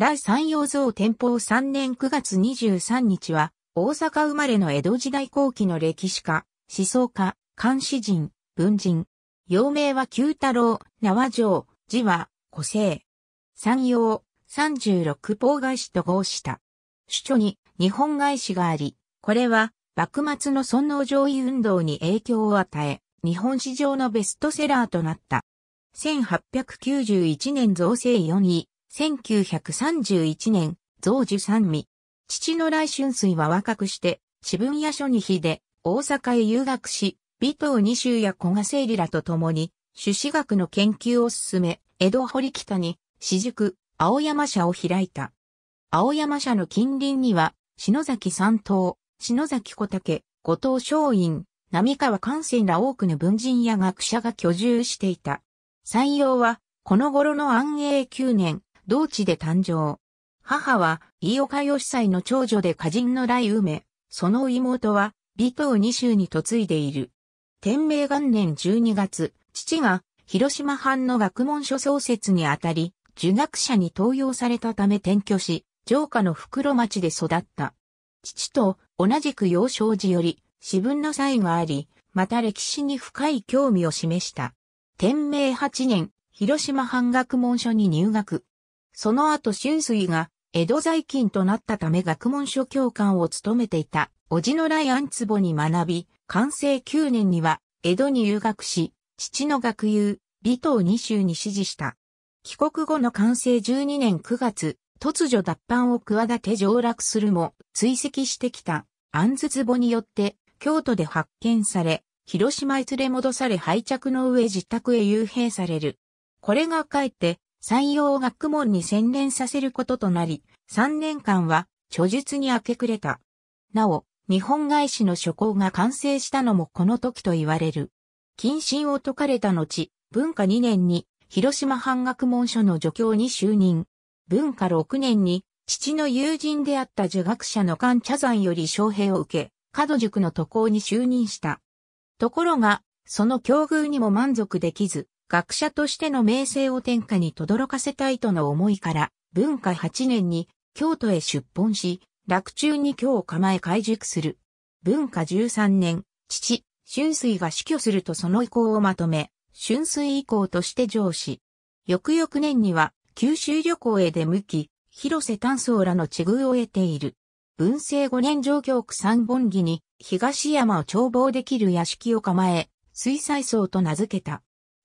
第三洋造天保3年9月23日は、大阪生まれの江戸時代後期の歴史家、思想家、漢詩人、文人。幼名は九太郎、名は城、字は、古生。三洋、十六方外史と合した。主著に日本外史があり、これは、幕末の尊王上位運動に影響を与え、日本史上のベストセラーとなった。1891年造成4位、1931年、増寿三味。父の来春水は若くして、四分野書に秀で、大阪へ留学し、尾藤二州や古賀聖理らと共に、朱子学の研究を進め、江戸堀北に、私塾、青山社を開いた。青山社の近隣には、篠崎三島、篠崎小竹、後藤松陰、並川関西ら多くの文人や学者が居住していた。採用は、この頃の安永九年、同地で誕生。母は、飯岡義妻の長女で歌人の来梅、その妹は、美東二州に嫁いでいる。天明元年12月、父が、広島藩の学問書創設にあたり、受学者に登用されたため転居し、城下の袋町で育った。父と同じく幼少時より、私文の才があり、また歴史に深い興味を示した。天明8年、広島藩学問所に入学。その後春水が江戸在勤となったため学問所教官を務めていた、おじの来安坪に学び、完成9年には江戸に留学し、父の学友、李東二州に指示した。帰国後の完成12年9月、突如脱藩を企て上洛するも、追跡してきた、安ツボによって、京都で発見され、広島へ連れ戻され廃着の上自宅へ幽閉される。これがかえって、採用学問に専念させることとなり、3年間は著述に明け暮れた。なお、日本外史の書稿が完成したのもこの時と言われる。謹慎を解かれた後、文化2年に広島藩学問所の助教に就任。文化6年に父の友人であった儒学者の菅茶山より招聘を受け、角塾の渡航に就任した。ところが、その境遇にも満足できず、学者としての名声を天下に轟かせたいとの思いから、文化8年に京都へ出奔し、落中に京を構え開塾する。文化13年、父、春水が死去するとその意向をまとめ、春水意向として上司。翌々年には、九州旅行へ出向き、広瀬丹僧らの地遇を得ている。文政5年上京区三本木に、東山を眺望できる屋敷を構え、水彩僧と名付けた。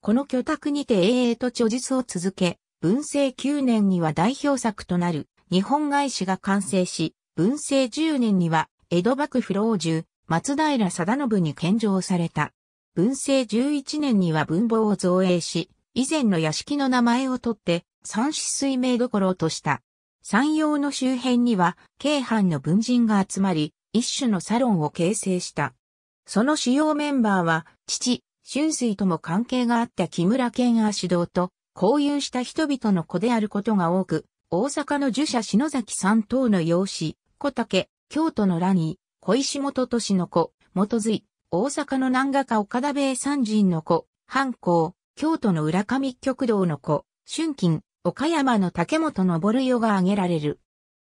この居宅にて永遠と著述を続け、文政9年には代表作となる日本外史が完成し、文政10年には江戸幕府老中、松平定信に献上された。文政11年には文房を造営し、以前の屋敷の名前を取って、三子水明どころとした。山陽の周辺には、京藩の文人が集まり、一種のサロンを形成した。その主要メンバーは、父、春水とも関係があった木村健指導と交友した人々の子であることが多く、大阪の儒者篠崎三等の養子、小竹、京都のラニー、小石本都市の子、元髄、大阪の南画家岡田米三人の子、藩校、京都の浦上極道の子、春金、岡山の竹本昇世が挙げられる。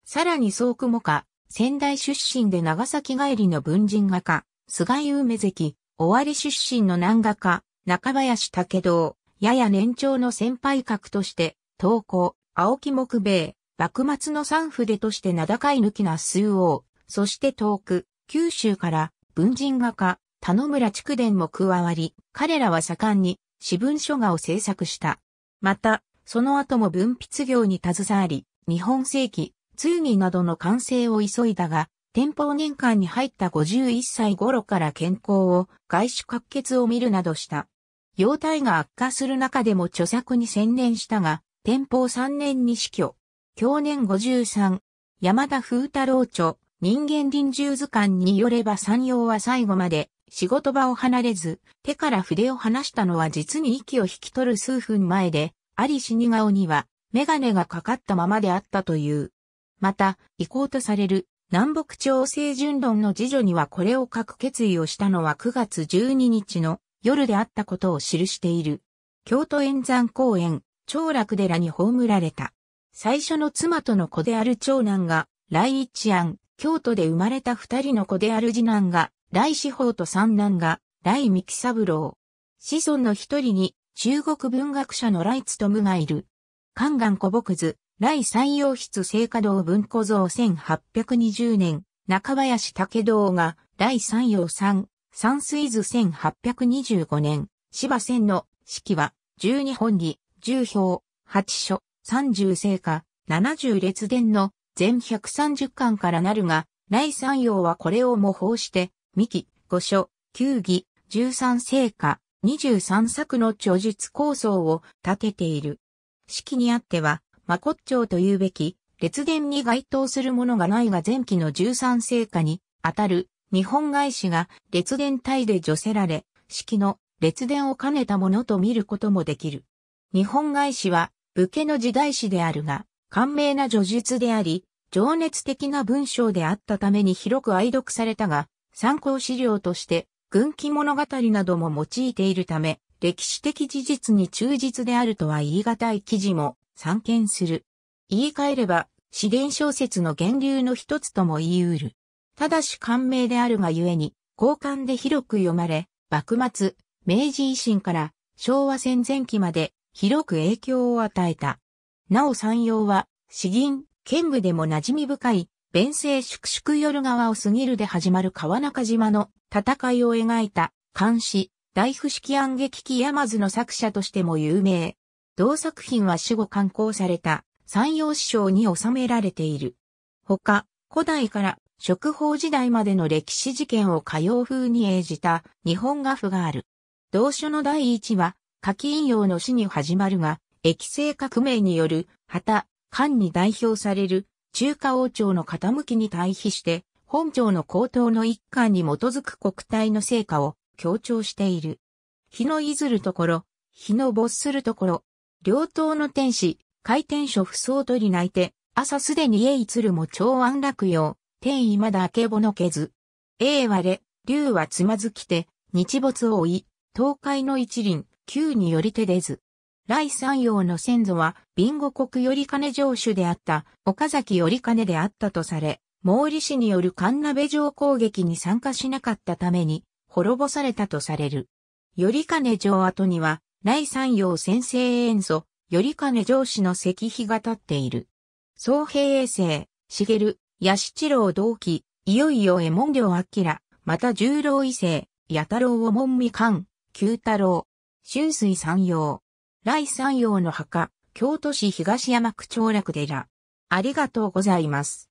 さらに総雲か、仙台出身で長崎帰りの文人画家、菅井梅関、尾張出身の南画家、中林武道、やや年長の先輩格として、東高、青木木兵衛、幕末の三筆として名高い抜きな数王、そして遠く、九州から文人画家、田野村筑伝も加わり、彼らは盛んに私文書画を制作した。また、その後も文筆業に携わり、日本世紀、通義などの完成を急いだが、天保年間に入った51歳頃から健康を、外種滑血を見るなどした。容体が悪化する中でも著作に専念したが、天保3年に死去。去年53、山田風太郎著、人間臨終図鑑によれば山陽は最後まで仕事場を離れず、手から筆を離したのは実に息を引き取る数分前で、あり死に顔には、メガネがかかったままであったという。また、行こうとされる、南北朝聖順論の次女にはこれを書く決意をしたのは9月12日の夜であったことを記している。京都円山公園、長楽寺に葬られた。最初の妻との子である長男が、来一案、京都で生まれた二人の子である次男が、来四法と三男が、来三木三郎。子孫の一人に、中国文学者の来務とがいる。関岩古木図、来山陽室聖火堂文庫像1820年、中林武堂が、来山陽山、山水図1825年、芝仙の、式は、12本に、10票、8書、30聖火、70列伝の、全130巻からなるが、来山陽はこれを模倣して、三木、五書、九義、13聖二23作の著述構想を立てている。式にあっては、マコッチョウというべき、列伝に該当するものがないが前期の13世下に、あたる、日本外史が列伝体で除せられ、式の列伝を兼ねたものと見ることもできる。日本外史は、武家の時代史であるが、簡明な叙述であり、情熱的な文章であったために広く愛読されたが、参考資料として、軍記物語なども用いているため、歴史的事実に忠実であるとは言い難い記事も散見する。言い換えれば、詩伝小説の源流の一つとも言い得る。ただし感銘であるがゆえに、交換で広く読まれ、幕末、明治維新から昭和戦前期まで広く影響を与えた。なお山陽は、詩吟、剣舞でも馴染み深い、弁政粛々夜川を過ぎるで始まる川中島の戦いを描いた、漢詩、大不式暗劇記山津の作者としても有名。同作品は死後刊行された山陽師匠に収められている。ほか、古代から食法時代までの歴史事件を歌謡風に演じた日本画譜がある。同書の第一は、柿引用の死に始まるが、液性革命による旗、漢に代表される中華王朝の傾きに対比して、本朝の高等の一貫に基づく国体の成果を強調している。日のいずるところ、日の没するところ、両党の天使、回転書不相取り泣いて、朝すでに栄一るも超安楽用、天意まだ明けぼのけず。栄われ、竜はつまずきて、日没を追い、東海の一輪、旧により手出ず。来三陽の先祖は、ビンゴ国より金城主であった、岡崎より金であったとされ、毛利氏による神鍋城攻撃に参加しなかったために、滅ぼされたとされる。より金城跡には、来山陽先生演奏、より金上司の石碑が立っている。総平衛生、茂、八七郎同期、いよいよ右衛門領明、また十郎異性、八太郎を門未官、九太郎、春水山陽。来山陽の墓、京都市東山区長楽寺。ありがとうございます。